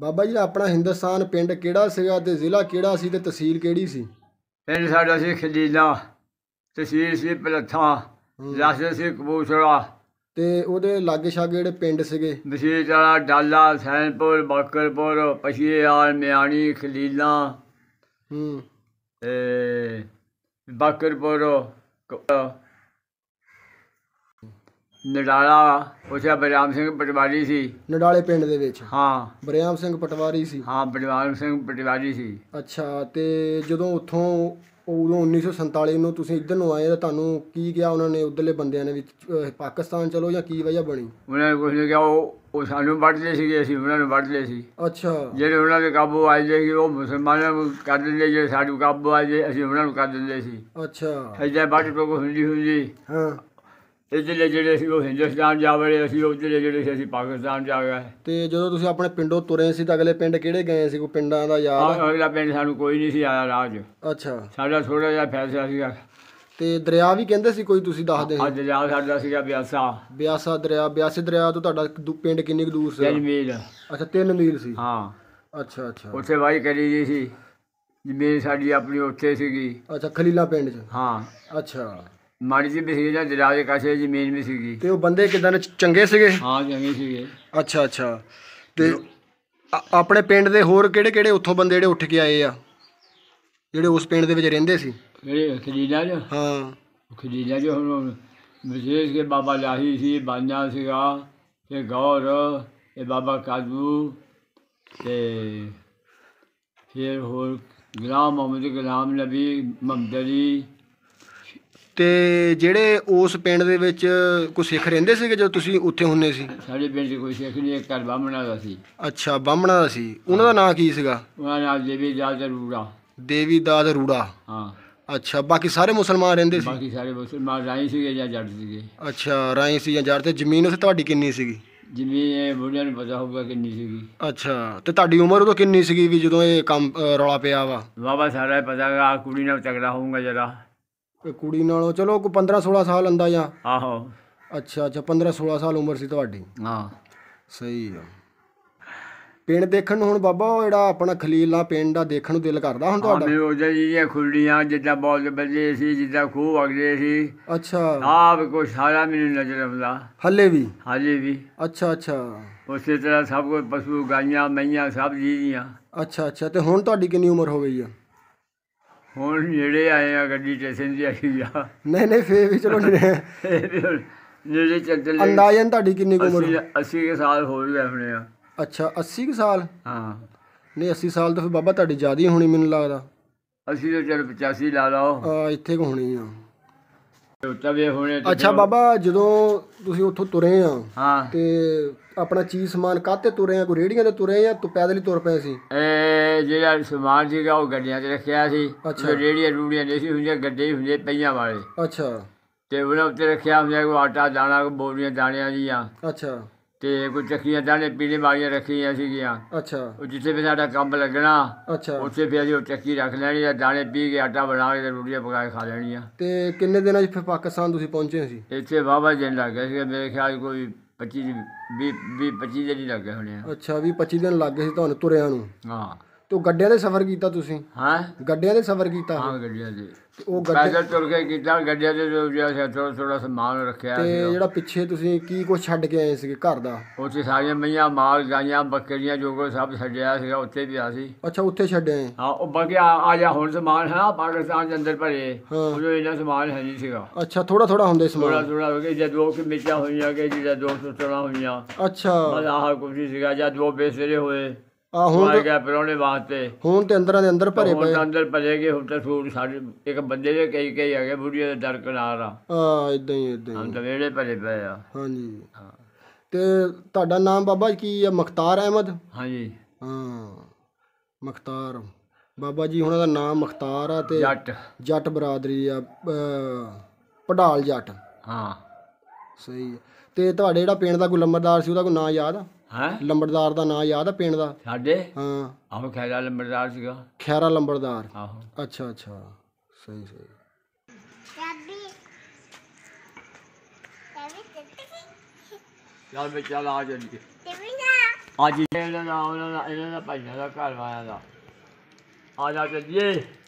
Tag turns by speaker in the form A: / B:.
A: ਬਾਬਾ ਜੀ ਆਪਣਾ ਹਿੰਦੁਸਤਾਨ ਪਿੰਡ ਕਿਹੜਾ ਸੀਗਾ ਤੇ ਜ਼ਿਲ੍ਹਾ ਕਿਹੜਾ ਸੀ ਤੇ ਤਹਿਸੀਲ ਕਿਹੜੀ ਸੀ
B: ਪਿੰਡ ਸਾਡਾ ਸੀ ਖਲੀਲਾ ਤਹਿਸੀਲ ਸੀ ਪਲੱਥਾ ਜ਼ਿਲ੍ਹਾ ਸੀ ਕਬੂਸੜਾ
A: ਤੇ ਉਹਦੇ ਲਾਗੇ ਛਾਗੇ ਜਿਹੜੇ ਪਿੰਡ ਸੀਗੇ
B: ਵਾਲਾ ਡਾਲਾ ਸੈਨਪੁਰ ਬਕਰਪੁਰ ਪਸ਼ੀਆਲ ਮਿਆਣੀ ਖਲੀਲਾ ਹੂੰ ਤੇ ਬਾਕਰਪੁਰ ਨਡਾਲਾ ਉੱਥੇ ਬਰਿਆਮ ਸਿੰਘ ਪਟਵਾਰੀ ਸੀ
A: ਨਡਾਲੇ ਪਿੰਡ ਦੇ ਵਿੱਚ ਹਾਂ
B: ਬਰਿਆਮ ਸਿੰਘ ਪਟਵਾਰੀ ਸੀ ਹਾਂ ਬਰਿਆਮ ਸਿੰਘ ਪਟਵਾਰੀ ਸੀ
A: ਅੱਛਾ ਤੇ ਜਦੋਂ ਉੱਥੋਂ ਉਦੋਂ 1947 ਨੂੰ ਤੁਸੀਂ ਇੱਧਰ ਨੂੰ ਆਏ ਤਾਂ ਤੁਹਾਨੂੰ ਕੀ ਕਿਹਾ ਉਹਨਾਂ ਨੇ ਉਧਰਲੇ ਬੰਦਿਆਂ ਨੇ ਵੀ ਪਾਕਿਸਤਾਨ ਚਲੋ ਜਾਂ ਕੀ ਵਜ੍ਹਾ ਬਣੀ
B: ਉਹਨਾਂ ਨੇ ਕੁਝ ਨਹੀਂ ਕਿਹਾ ਉਹ ਉਹ ਸਾਨੂੰ ਵੜਦੇ ਸੀਗੇ ਅਸੀਂ ਉਹਨਾਂ ਨੂੰ ਵੜਦੇ ਸੀ ਅੱਛਾ ਜਿਹੜੇ ਉਹਨਾਂ ਦੇ ਕਾਬੂ ਆਏ ਸੀ ਉਹ ਮੁਸਲਮਾਨਾਂ ਨੂੰ ਕਰ ਦਿੰਦੇ ਜੇ ਸਾਡੂ ਕਾਬੂ ਆ ਜੇ ਅਸੀਂ ਉਹਨਾਂ ਨੂੰ ਕਰ ਦਿੰਦੇ ਸੀ ਅੱਛਾ ਐਦਾਂ ਵੱਢ ਟੋਕ ਹੁੰਦੀ ਹੁੰਦੀ ਹਾਂ ਇਧਰਲੇ ਜਿਹੜੇ ਸੀ ਉਹ ਹਿੰਦੁਸਤਾਨ ਜਾ ਵੜੇ ਅਸੀਂ ਉਧਰਲੇ ਜਿਹੜੇ ਸੀ ਅਸੀਂ ਪਾਕਿਸਤਾਨ ਜਾ ਗਏ
A: ਤੇ ਜਦੋਂ ਤੁਸੀਂ ਆਪਣੇ ਪਿੰਡੋਂ ਤੁਰੇ ਸੀ ਤਾਂ ਅਗਲੇ ਪਿੰਡ ਕਿਹੜੇ ਗਏ ਸੀ ਕੋਈ ਪਿੰਡਾਂ ਦਾ ਯਾਦ ਹਾਂ ਆਹ ਅਗਲਾ
B: ਪਿੰਡ ਸਾਨੂੰ ਕੋਈ ਨਹੀਂ ਸੀ ਆਇਆ ਰਾਜ
A: ਅੱਛਾ ਸਾਡਾ ਥੋੜਾ ਜਿਹਾ ਫੈਸਲਾ ਸੀਗਾ ਤੇ ਦਰਿਆ ਵੀ ਕਹਿੰਦੇ ਸੀ ਕੋਈ ਤੁਸੀਂ ਦੱਸਦੇ ਦੇ ਅੱਜ ਜਾ ਸਾਡਾ ਸੀਗਾ ਬਿਆਸਾ ਬਿਆਸਾ ਦਰਿਆ ਬਿਆਸੇ ਦਰਿਆ ਤੋਂ ਤੁਹਾਡਾ ਪਿੰਡ ਕਿੰਨੀ ਕੁ ਦੂਰ ਸੀ ਮੀਲ ਅੱਛਾ 3 ਮੀਲ ਸੀ ਹਾਂ ਅੱਛਾ ਅੱਛਾ ਉੱਥੇ
B: ਵਾਈ ਕਰੀ ਦੀ ਸੀ ਜਿਵੇਂ ਸਾਡੀ ਆਪਣੀ ਉੱਥੇ ਸੀਗੀ
A: ਅੱਛਾ ਖਲੀਲਾ ਪਿੰਡ ਚ ਹਾਂ
B: ਅੱਛਾ ਮਾੜੀ ਜੀ ਵੀ ਸੀ ਜਿਹੜਾ ਜਰਾਜ ਕਾਸ਼ੇ ਮੇਨ
A: ਵੀ ਸੀਗੀ ਤੇ ਉਹ ਬੰਦੇ ਕਿਦਾਂ ਚੰਗੇ ਸੀਗੇ ਹਾਂ ਚੰਗੇ ਸੀਗੇ ਅੱਛਾ ਅੱਛਾ ਤੇ ਆਪਣੇ ਪਿੰਡ ਦੇ ਹੋਰ ਕਿਹੜੇ ਕਿਹੜੇ ਉੱਥੋਂ ਬੰਦੇ ਜਿਹੜੇ ਉੱਠ ਕੇ ਆਏ ਆ ਜਿਹੜੇ ਉਸ ਪਿੰਡ ਦੇ ਵਿੱਚ ਰਹਿੰਦੇ ਸੀ
B: ਜਿਹੜੇ ਖਜੀਲਾ ਜੀ ਹਾਂ ਖਜੀਲਾ ਜੀ ਹੁਣ ਵਿਸ਼ੇਸ਼ ਕੇ ਬਾਬਾ ਲਾਹੀ ਸੀ ਬਾਨਿਆ ਸੀਗਾ ਤੇ ਗੌਰ ਇਹ ਬਾਬਾ ਕਾਜੂ ਤੇ ਫਿਰ ਹੋਰ ਗ੍ਰਾਮ ਮੁਹੰਮਦ ਗ੍ਰਾਮ ਨਬੀ ਮਮਦਲੀ
A: ਤੇ ਜਿਹੜੇ ਉਸ ਪਿੰਡ ਦੇ ਵਿੱਚ ਕੋਈ ਸਿੱਖ ਰਹਿੰਦੇ ਸੀਗੇ ਜਦੋਂ ਤੁਸੀਂ ਉੱਥੇ ਹੁੰਨੇ ਸੀ ਸਾਡੇ ਪਿੰਡ 'ਚ ਕੋਈ ਸਿੱਖ ਨਹੀਂ ਇੱਕ ਘਰ ਬਾਹਮਣਾ ਦਾ ਸੀ ਅੱਛਾ ਬਾਹਮਣਾ ਦਾ ਸੀ ਉਹਨਾਂ ਦਾ ਨਾਂ ਕੀ ਸੀਗਾ ਉਹਨਾਂ ਦਾ ਨਾਮ ਦੇਵੀ ਦਾਸ ਰੂੜਾ ਦੇਵੀ ਦਾਸ ਰੂੜਾ ਹਾਂ ਅੱਛਾ ਬਾਕੀ ਸਾਰੇ ਮੁਸਲਮਾਨ ਰਹਿੰਦੇ ਸੀ ਬਾਕੀ ਸਾਰੇ ਮੁਸਲਮਾਨ ਰਾਈ ਸੀਗੇ ਜਾਂ ਜੱਟ ਸੀਗੇ ਅੱਛਾ ਰਾਈ ਸੀ ਜਾਂ ਜੱਟ ਤੇ ਜ਼ਮੀਨ ਉਸ ਤੁਹਾਡੀ ਕਿੰਨੀ ਸੀਗੀ
B: ਜਿਵੇਂ ਇਹ ਬੁੜਿਆਂ ਨੂੰ ਪਤਾ ਹੋਊਗਾ ਕਿੰਨੀ ਸੀਗੀ
A: ਅੱਛਾ ਤੇ ਤੁਹਾਡੀ ਉਮਰ ਉਦੋਂ ਕਿੰਨੀ ਸੀਗੀ ਵੀ ਜਦੋਂ ਇਹ ਕੰਮ ਰੌਲਾ ਪਿਆ ਵਾ
B: ਵਾਵਾ ਸਾਰਾ ਪਤਾ ਆ ਕੁੜੀ ਨਾਲ ਤਗੜਾ ਹੋਊਗਾ ਜਰਾ
A: ਕੋਈ ਕੁੜੀ ਨਾਲੋਂ ਚਲੋ ਕੋਈ 15 16 ਸਾਲ ਅੰਦਾ ਜਾਂ ਆਹੋ ਅੱਛਾ ਅੱਛਾ 15 16 ਸਾਲ ਉਮਰ ਸੀ ਤੁਹਾਡੀ ਹਾਂ ਸਹੀ ਆ ਪਿੰਡ ਦੇਖਣ ਨੂੰ ਹੁਣ ਬਾਬਾ ਉਹ ਜਿਹੜਾ ਆਪਣਾ ਖਲੀਲਾ ਪਿੰਡ ਦਾ ਦੇਖਣ ਨੂੰ ਦਿਲ ਕਰਦਾ ਹੁਣ ਤੁਹਾਡਾ ਆਮੇ
B: ਉਹ ਇਹ ਖੁੱਲੀਆਂ ਜਿੱਦਾਂ ਬਹੁਤ ਬੱਲੇ ਸੀ ਜਿੱਦਾਂ ਖੂਹ ਵਗਦੇ ਸੀ
A: ਅੱਛਾ
B: ਵੀ ਕੋ ਸਾਰਾ ਮੈਨੂੰ
A: ਨਜ਼ਰ ਆਉਂਦਾ ਹੱਲੇ ਵੀ ਹੱਲੇ ਵੀ ਅੱਛਾ ਅੱਛਾ
B: ਉਸੇ ਤਰ੍ਹਾਂ ਸਭ ਕੋ ਪਸ਼ੂ ਗਾਈਆਂ ਮਈਆਂ ਸਭ ਜੀਆਂ
A: ਅੱਛਾ ਅੱਛਾ ਤੇ ਹੁਣ ਤੁਹਾਡੀ ਕਿੰਨੀ ਉਮਰ ਹੋ ਗਈ ਆ
B: ਹੁਣ ਜਿਹੜੇ ਆਏ ਆ ਗੱਡੀ ਤੇ ਦੀ ਆਈ ਆ
A: ਨਹੀਂ ਨਹੀਂ ਫੇਰ ਵੀ ਚਲੋ ਨੇੜੇ
B: ਨੇੜੇ ਚੱਲ ਚੱਲ ਅੰਦਾਜ਼ਨ
A: ਤੁਹਾਡੀ ਕਿੰਨੀ ਕੁ ਉਮਰ
B: 80 ਕੇ ਸਾਲ ਹੋ ਗਏ ਆਪਣੇ ਆ
A: ਅੱਛਾ 80 ਕੇ ਸਾਲ ਹਾਂ ਨਹੀਂ 80 ਸਾਲ ਤਾਂ ਫੇ ਬਾਬਾ ਤੁਹਾਡੀ ਜ਼ਿਆਦਾ ਹੀ ਹੋਣੀ ਮੈਨੂੰ ਲੱਗਦਾ
B: ਅਸੀਂ ਤਾਂ ਚਲ 85 ਲਾ ਲਓ
A: ਆ ਇੱਥੇ ਕੋ ਹੋਣੀ ਆ
B: ਤਵੇ ਹੋਣੇ ਅੱਛਾ
A: ਬਾਬਾ ਜਦੋਂ ਤੁਸੀਂ ਉੱਥੋਂ ਤੁਰੇ ਆ ਹਾਂ ਤੇ ਆਪਣਾ ਚੀਜ਼ ਸਮਾਨ ਕਾਤੇ ਤੁਰੇ ਆ ਕੋ ਰੇੜੀਆਂ ਤੇ ਤੁਰੇ ਆ ਤੂੰ ਪੈਦਲ ਹੀ ਤੁਰ ਪਏ ਸੀ
B: ਇਹ ਜਿਹੜਾ ਸਮਾਨ ਸੀਗਾ ਉਹ ਗੱਡੀਆਂ 'ਚ ਰੱਖਿਆ ਸੀ ਉਹ ਰੇੜੀਆਂ ਰੂੜੀਆਂ ਨਹੀਂ ਸੀ ਹੁੰਦੀਆਂ ਗੱਡੇ ਹੀ ਹੁੰਦੇ ਪਈਆਂ ਵਾਲੇ ਅੱਛਾ ਤੇ ਉਹਨਾਂ ਉੱਤੇ ਰੱਖਿਆ ਹੁੰਦਾ ਕੋ ਆਟਾ ਦਾਣਾ ਕੋ ਬੋਰੀਆਂ ਦਾਣਿਆਂ ਦੀਆਂ ਅੱਛਾ ਤੇ ਕੋਈ ਚੱਕੀਆਂ ਦਾਣੇ ਪੀਲੇ ਵਾਲੀਆਂ ਰੱਖੀਆਂ ਸੀਗੀਆਂ ਅੱਛਾ ਉਹ ਜਿੱਥੇ ਵੀ ਸਾਡਾ ਕੰਮ ਲੱਗਣਾ ਅੱਛਾ ਉੱਥੇ ਵੀ ਅਸੀਂ ਉਹ ਚੱਕੀ ਰੱਖ ਲੈਣੀ ਆ ਦਾਣੇ ਪੀ ਕੇ ਆਟਾ ਬਣਾ ਕੇ ਰੋਟੀਆਂ ਪਕਾ ਕੇ ਖਾ ਲੈਣੀ ਆ
A: ਤੇ ਕਿੰਨੇ ਦਿਨਾਂ 'ਚ ਫਿਰ ਪਾਕਿਸਤਾਨ ਤੁਸੀਂ ਪਹੁੰਚੇ ਸੀ
B: ਇੱਥੇ ਵਾਵਾ ਦਿਨ ਲੱਗ ਗਏ ਸੀ ਮੇਰੇ ਖਿਆਲ ਕੋਈ 25 ਵੀ 25 ਦਿਨ ਹੀ ਲੱਗੇ ਹੋਣੇ ਆ
A: ਅੱਛਾ ਵੀ 25 ਦਿਨ ਲੱਗ ਗਏ ਸੀ ਤੁਹਾਨੂੰ ਤੁਰਿਆਂ ਨੂੰ ਹਾਂ ਤੋ ਗੱਡਿਆਂ ਦੇ ਸਫ਼ਰ ਕੀਤਾ ਤੁਸੀਂ ਹਾਂ ਗੱਡਿਆਂ ਦੇ ਸਫ਼ਰ ਕੀਤਾ ਹਾਂ ਗੱਡਿਆਂ ਦੇ ਉਹ ਗੱਡੇ ਤੁਰ
B: ਕੇ ਕੀਤਾ ਗੱਡਿਆਂ ਦੇ ਜੋ ਜਿਆ ਸੀ ਥੋੜਾ ਥੋੜਾ ਸਮਾਨ ਰੱਖਿਆ ਤੇ
A: ਜਿਹੜਾ ਪਿੱਛੇ ਤੁਸੀਂ ਕੀ ਕੁਝ ਛੱਡ ਕੇ ਆਏ ਸੀ ਘਰ ਦਾ
B: ਉੱਥੇ ਸਾਰੀਆਂ ਮਈਆਂ ਮਾਲ ਗਾਈਆਂ ਬੱਕਰੀਆਂ ਜੋ ਕੋ ਸਭ ਛੱਡਿਆ ਸੀਗਾ ਉੱਥੇ ਵੀ ਆ ਸੀ
A: ਅੱਛਾ ਉੱਥੇ ਛੱਡੇ
B: ਹਾਂ ਉਹ ਬਾਕੀ ਆ ਜਾ ਹੁਣ ਸਮਾਨ ਹੈ ਨਾ ਪਾਕਿਸਤਾਨ ਦੇ ਅੰਦਰ ਭਰੇ ਉਹ ਜੋ ਇਹਨਾਂ ਸਮਾਨ ਹੈ ਨਹੀਂ ਸੀਗਾ
A: ਅੱਛਾ ਥੋੜਾ ਥੋੜਾ ਹੁੰਦੇ ਥੋੜਾ ਸਮਾਨ
B: ਥੋੜਾ ਹੋ ਗਿਆ ਜਦੋਂ ਕਿ ਮਿੱਚਾ ਹੋਈਆਂ ਕਿ ਜਿਹੜਾ ਦੋ ਸੁਤਰਾ ਹੋਈਆਂ
A: ਅੱਛਾ ਬਸ ਆਹ
B: ਕੁਝ ਸੀਗਾ ਜਦੋਂ ਬੇਸਰੇ ਹੋਏ ਆ ਹੁਣ ਆ ਗਿਆ ਪਰੌਣੇ ਵਾਸਤੇ
A: ਹੁਣ ਤੇ ਅੰਦਰਾਂ ਦੇ ਅੰਦਰ ਭਰੇ ਪਏ ਹੁਣ ਅੰਦਰ
B: ਗਏ ਹੁਣ ਤੇ ਫੂਡ ਸਾਡੇ ਇੱਕ ਬੰਦੇ ਦੇ ਕਈ ਕਈ ਆ ਗਏ ਬੁੜੀਆਂ ਦੇ ਦਰ ਕਿਨਾਰ ਆ
A: ਹਾਂ ਇਦਾਂ ਹੀ ਇਦਾਂ ਹੀ ਹੁਣ
B: ਤੇ ਵੇੜੇ ਭਰੇ ਪਏ ਆ
A: ਹਾਂਜੀ ਹਾਂ ਤੇ ਤੁਹਾਡਾ ਨਾਮ ਬਾਬਾ ਕੀ ਆ ਮਖਤਾਰ ਅਹਿਮਦ ਹਾਂਜੀ ਹਾਂ ਮਖਤਾਰ ਬਾਬਾ ਜੀ ਉਹਨਾਂ ਦਾ ਨਾਮ ਮਖਤਾਰ ਆ ਤੇ ਜੱਟ ਜੱਟ ਬਰਾਦਰੀ ਆ ਪੜਾਲ ਜੱਟ ਹਾਂ ਸਹੀ ਤੇ ਤੁਹਾਡੇ ਜਿਹੜਾ ਪਿੰਡ ਦਾ ਗੁਲਮਰਦਾਰ ਸੀ ਉਹਦਾ ਕੋਈ ਨਾਂ ਯਾਦ ਆ ਹੈ ਲੰਬੜਦਾਰ ਦਾ ਨਾਂ ਯਾਦ ਆ ਪਿੰਡ ਦਾ ਸਾਡੇ ਹਾਂ
B: ਆਹੋ ਖੈਰਾ ਲੰਬੜਦਾਰ ਸੀਗਾ
A: ਖੈਰਾ ਲੰਬੜਦਾਰ ਆਹੋ
B: ਅੱਛਾ ਅੱਛਾ ਸਹੀ ਸਹੀ ਯਾਰ ਮੈਂ ਚੱਲ ਆ ਜਾਂਦੀ ਤੇ ਵੀ ਨਾ ਅੱਜ ਇਹਨਾਂ ਦਾ ਉਹਨਾਂ ਦਾ ਇਹਨਾਂ ਦਾ ਭਾਈਆਂ ਦਾ ਘਰ ਵਾਲਿਆਂ ਦਾ ਆ ਜਾ ਚੱਲੀਏ